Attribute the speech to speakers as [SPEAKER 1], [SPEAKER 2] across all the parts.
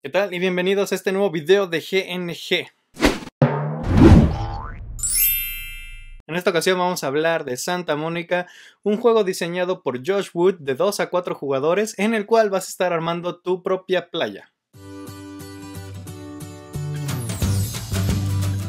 [SPEAKER 1] ¿Qué tal? Y bienvenidos a este nuevo video de GNG. En esta ocasión vamos a hablar de Santa Mónica, un juego diseñado por Josh Wood de 2 a 4 jugadores en el cual vas a estar armando tu propia playa.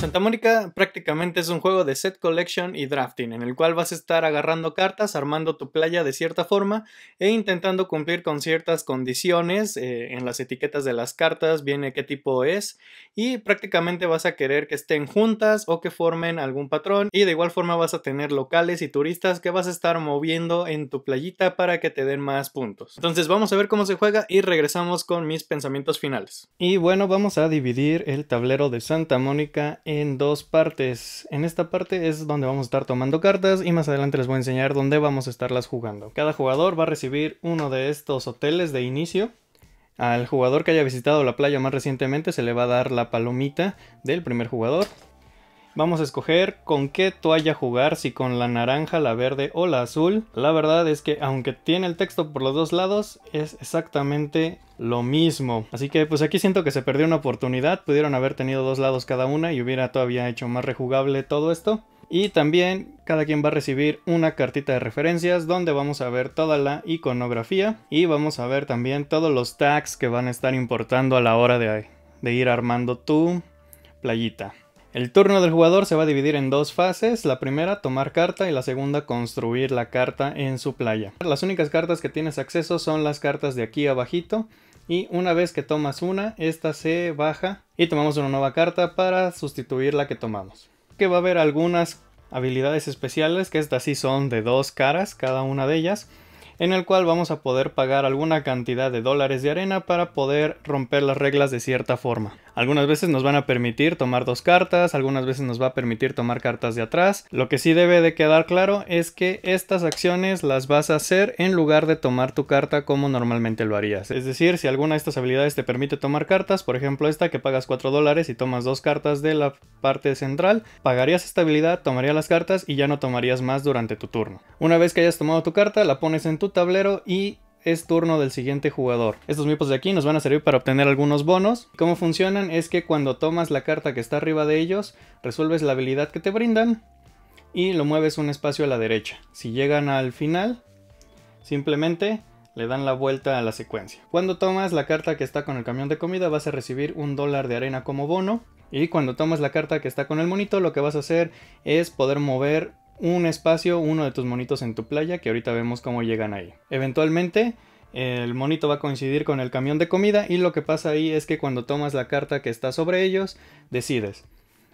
[SPEAKER 1] Santa Mónica prácticamente es un juego de set collection y drafting, en el cual vas a estar agarrando cartas, armando tu playa de cierta forma e intentando cumplir con ciertas condiciones. Eh, en las etiquetas de las cartas viene qué tipo es y prácticamente vas a querer que estén juntas o que formen algún patrón y de igual forma vas a tener locales y turistas que vas a estar moviendo en tu playita para que te den más puntos. Entonces vamos a ver cómo se juega y regresamos con mis pensamientos finales. Y bueno, vamos a dividir el tablero de Santa Mónica en dos partes. En esta parte es donde vamos a estar tomando cartas y más adelante les voy a enseñar dónde vamos a estarlas jugando. Cada jugador va a recibir uno de estos hoteles de inicio. Al jugador que haya visitado la playa más recientemente se le va a dar la palomita del primer jugador. Vamos a escoger con qué toalla jugar, si con la naranja, la verde o la azul. La verdad es que aunque tiene el texto por los dos lados, es exactamente lo mismo. Así que pues aquí siento que se perdió una oportunidad, pudieron haber tenido dos lados cada una y hubiera todavía hecho más rejugable todo esto. Y también cada quien va a recibir una cartita de referencias donde vamos a ver toda la iconografía y vamos a ver también todos los tags que van a estar importando a la hora de, de ir armando tu playita. El turno del jugador se va a dividir en dos fases, la primera tomar carta y la segunda construir la carta en su playa. Las únicas cartas que tienes acceso son las cartas de aquí abajito y una vez que tomas una, esta se baja y tomamos una nueva carta para sustituir la que tomamos. Que va a haber algunas habilidades especiales que estas sí son de dos caras cada una de ellas en el cual vamos a poder pagar alguna cantidad de dólares de arena para poder romper las reglas de cierta forma. Algunas veces nos van a permitir tomar dos cartas, algunas veces nos va a permitir tomar cartas de atrás. Lo que sí debe de quedar claro es que estas acciones las vas a hacer en lugar de tomar tu carta como normalmente lo harías. Es decir, si alguna de estas habilidades te permite tomar cartas, por ejemplo esta que pagas 4 dólares y tomas dos cartas de la parte central, pagarías esta habilidad, tomarías las cartas y ya no tomarías más durante tu turno. Una vez que hayas tomado tu carta, la pones en tu tablero y es turno del siguiente jugador. Estos mipos de aquí nos van a servir para obtener algunos bonos. Cómo funcionan es que cuando tomas la carta que está arriba de ellos, resuelves la habilidad que te brindan y lo mueves un espacio a la derecha. Si llegan al final, simplemente le dan la vuelta a la secuencia. Cuando tomas la carta que está con el camión de comida vas a recibir un dólar de arena como bono. Y cuando tomas la carta que está con el monito, lo que vas a hacer es poder mover un espacio, uno de tus monitos en tu playa, que ahorita vemos cómo llegan ahí. Eventualmente, el monito va a coincidir con el camión de comida y lo que pasa ahí es que cuando tomas la carta que está sobre ellos, decides.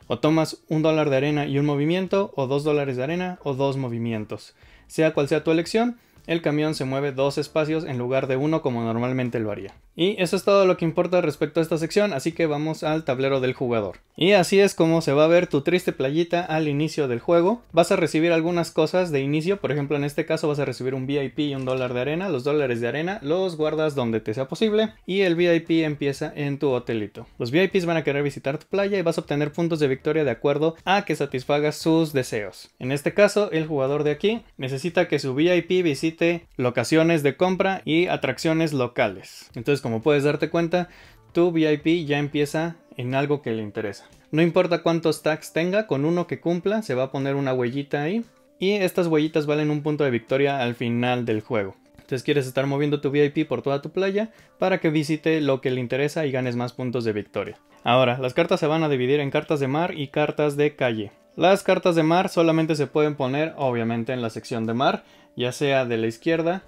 [SPEAKER 1] O tomas un dólar de arena y un movimiento, o dos dólares de arena, o dos movimientos. Sea cual sea tu elección, el camión se mueve dos espacios en lugar de uno como normalmente lo haría. Y eso es todo lo que importa respecto a esta sección, así que vamos al tablero del jugador. Y así es como se va a ver tu triste playita al inicio del juego. Vas a recibir algunas cosas de inicio, por ejemplo en este caso vas a recibir un VIP y un dólar de arena. Los dólares de arena los guardas donde te sea posible y el VIP empieza en tu hotelito. Los VIPs van a querer visitar tu playa y vas a obtener puntos de victoria de acuerdo a que satisfagas sus deseos. En este caso, el jugador de aquí necesita que su VIP visite locaciones de compra y atracciones locales. Entonces, como puedes darte cuenta, tu VIP ya empieza en algo que le interesa. No importa cuántos tags tenga, con uno que cumpla se va a poner una huellita ahí. Y estas huellitas valen un punto de victoria al final del juego. Entonces quieres estar moviendo tu VIP por toda tu playa para que visite lo que le interesa y ganes más puntos de victoria. Ahora, las cartas se van a dividir en cartas de mar y cartas de calle. Las cartas de mar solamente se pueden poner, obviamente, en la sección de mar, ya sea de la izquierda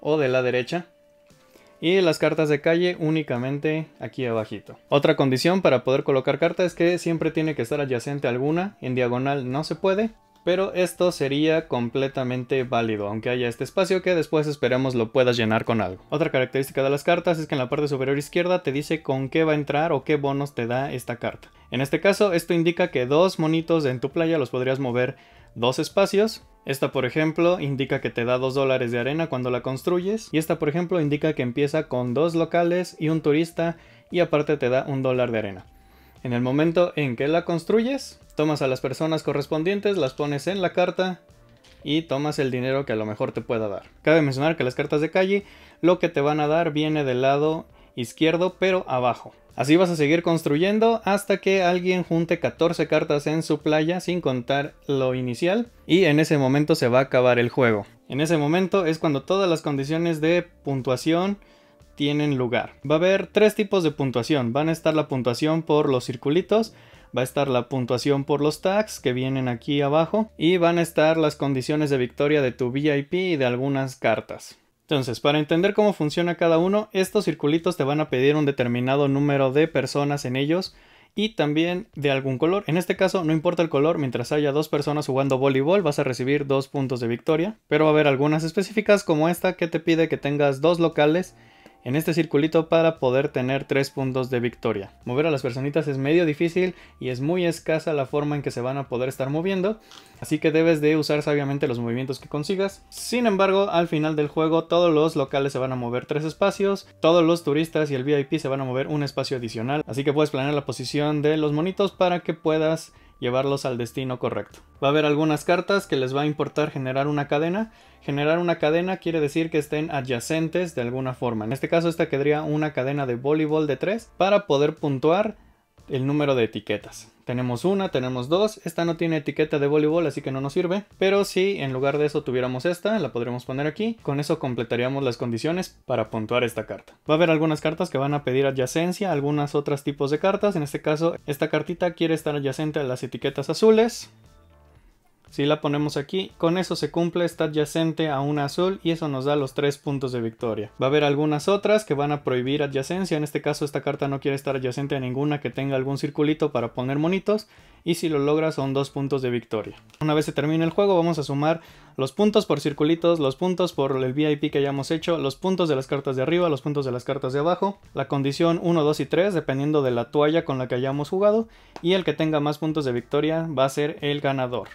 [SPEAKER 1] o de la derecha. Y las cartas de calle únicamente aquí abajito. Otra condición para poder colocar cartas es que siempre tiene que estar adyacente a alguna, en diagonal no se puede pero esto sería completamente válido, aunque haya este espacio que después esperemos lo puedas llenar con algo. Otra característica de las cartas es que en la parte superior izquierda te dice con qué va a entrar o qué bonos te da esta carta. En este caso, esto indica que dos monitos en tu playa los podrías mover dos espacios. Esta, por ejemplo, indica que te da dos dólares de arena cuando la construyes. Y esta, por ejemplo, indica que empieza con dos locales y un turista y aparte te da un dólar de arena. En el momento en que la construyes, Tomas a las personas correspondientes, las pones en la carta y tomas el dinero que a lo mejor te pueda dar. Cabe mencionar que las cartas de calle lo que te van a dar viene del lado izquierdo pero abajo. Así vas a seguir construyendo hasta que alguien junte 14 cartas en su playa sin contar lo inicial y en ese momento se va a acabar el juego. En ese momento es cuando todas las condiciones de puntuación tienen lugar. Va a haber tres tipos de puntuación. Van a estar la puntuación por los circulitos, va a estar la puntuación por los tags que vienen aquí abajo y van a estar las condiciones de victoria de tu VIP y de algunas cartas. Entonces, para entender cómo funciona cada uno, estos circulitos te van a pedir un determinado número de personas en ellos y también de algún color. En este caso, no importa el color, mientras haya dos personas jugando voleibol vas a recibir dos puntos de victoria, pero va a haber algunas específicas como esta que te pide que tengas dos locales en este circulito para poder tener 3 puntos de victoria. Mover a las personitas es medio difícil y es muy escasa la forma en que se van a poder estar moviendo, así que debes de usar sabiamente los movimientos que consigas. Sin embargo, al final del juego todos los locales se van a mover 3 espacios, todos los turistas y el VIP se van a mover un espacio adicional, así que puedes planear la posición de los monitos para que puedas llevarlos al destino correcto. Va a haber algunas cartas que les va a importar generar una cadena. Generar una cadena quiere decir que estén adyacentes de alguna forma. En este caso esta quedaría una cadena de voleibol de 3 para poder puntuar el número de etiquetas. Tenemos una, tenemos dos. Esta no tiene etiqueta de voleibol, así que no nos sirve. Pero si en lugar de eso tuviéramos esta, la podríamos poner aquí. Con eso completaríamos las condiciones para puntuar esta carta. Va a haber algunas cartas que van a pedir adyacencia, algunas otras tipos de cartas. En este caso, esta cartita quiere estar adyacente a las etiquetas azules. Si la ponemos aquí, con eso se cumple, está adyacente a una azul y eso nos da los tres puntos de victoria. Va a haber algunas otras que van a prohibir adyacencia, en este caso esta carta no quiere estar adyacente a ninguna que tenga algún circulito para poner monitos y si lo logra son dos puntos de victoria. Una vez se termine el juego vamos a sumar los puntos por circulitos, los puntos por el VIP que hayamos hecho, los puntos de las cartas de arriba, los puntos de las cartas de abajo, la condición 1, 2 y 3 dependiendo de la toalla con la que hayamos jugado y el que tenga más puntos de victoria va a ser el ganador.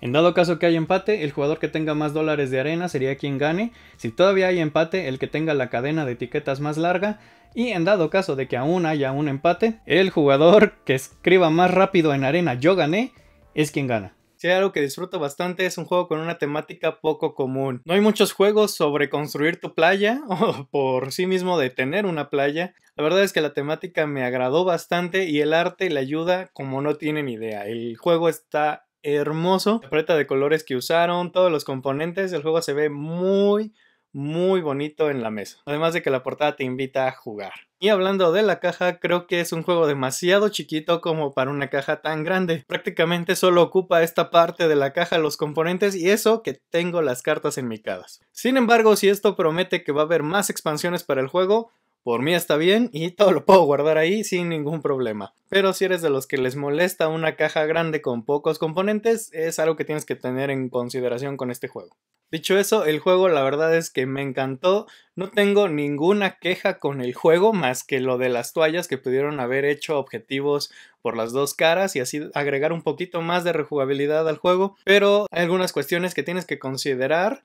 [SPEAKER 1] En dado caso que haya empate, el jugador que tenga más dólares de arena sería quien gane. Si todavía hay empate, el que tenga la cadena de etiquetas más larga. Y en dado caso de que aún haya un empate, el jugador que escriba más rápido en arena yo gané es quien gana. Si hay algo que disfruto bastante es un juego con una temática poco común. No hay muchos juegos sobre construir tu playa o por sí mismo de tener una playa. La verdad es que la temática me agradó bastante y el arte le ayuda como no tienen idea. El juego está hermoso. La paleta de colores que usaron, todos los componentes, el juego se ve muy, muy bonito en la mesa. Además de que la portada te invita a jugar. Y hablando de la caja, creo que es un juego demasiado chiquito como para una caja tan grande. Prácticamente solo ocupa esta parte de la caja los componentes y eso que tengo las cartas en mi enmicadas. Sin embargo, si esto promete que va a haber más expansiones para el juego, por mí está bien y todo lo puedo guardar ahí sin ningún problema. Pero si eres de los que les molesta una caja grande con pocos componentes, es algo que tienes que tener en consideración con este juego. Dicho eso, el juego la verdad es que me encantó. No tengo ninguna queja con el juego más que lo de las toallas que pudieron haber hecho objetivos por las dos caras y así agregar un poquito más de rejugabilidad al juego. Pero hay algunas cuestiones que tienes que considerar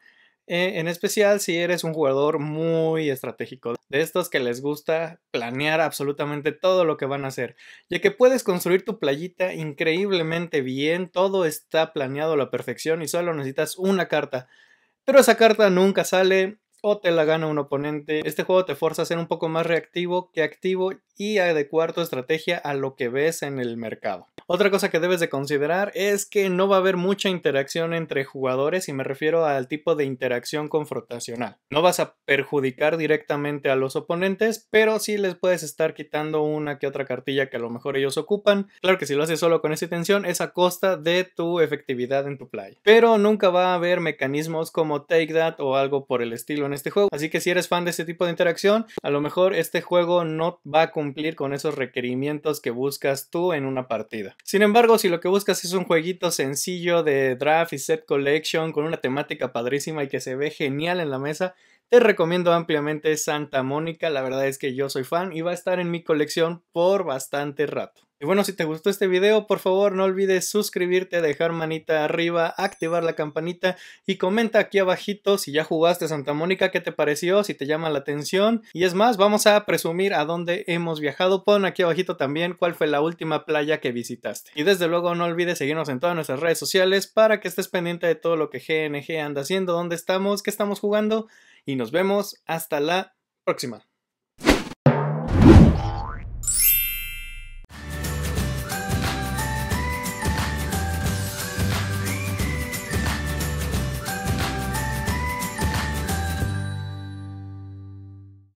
[SPEAKER 1] eh, en especial si eres un jugador muy estratégico, de estos que les gusta planear absolutamente todo lo que van a hacer, ya que puedes construir tu playita increíblemente bien, todo está planeado a la perfección y solo necesitas una carta, pero esa carta nunca sale o te la gana un oponente. Este juego te forza a ser un poco más reactivo que activo y adecuar tu estrategia a lo que ves en el mercado. Otra cosa que debes de considerar es que no va a haber mucha interacción entre jugadores y me refiero al tipo de interacción confrontacional. No vas a perjudicar directamente a los oponentes, pero sí les puedes estar quitando una que otra cartilla que a lo mejor ellos ocupan. Claro que si lo haces solo con esa intención es a costa de tu efectividad en tu play. Pero nunca va a haber mecanismos como take that o algo por el estilo este juego. Así que si eres fan de este tipo de interacción, a lo mejor este juego no va a cumplir con esos requerimientos que buscas tú en una partida. Sin embargo, si lo que buscas es un jueguito sencillo de draft y set collection con una temática padrísima y que se ve genial en la mesa, te recomiendo ampliamente Santa Mónica, la verdad es que yo soy fan y va a estar en mi colección por bastante rato. Y bueno, si te gustó este video, por favor no olvides suscribirte, dejar manita arriba, activar la campanita y comenta aquí abajito si ya jugaste Santa Mónica, qué te pareció, si te llama la atención. Y es más, vamos a presumir a dónde hemos viajado. Pon aquí abajito también cuál fue la última playa que visitaste. Y desde luego no olvides seguirnos en todas nuestras redes sociales para que estés pendiente de todo lo que GNG anda haciendo, dónde estamos, qué estamos jugando y nos vemos hasta la próxima.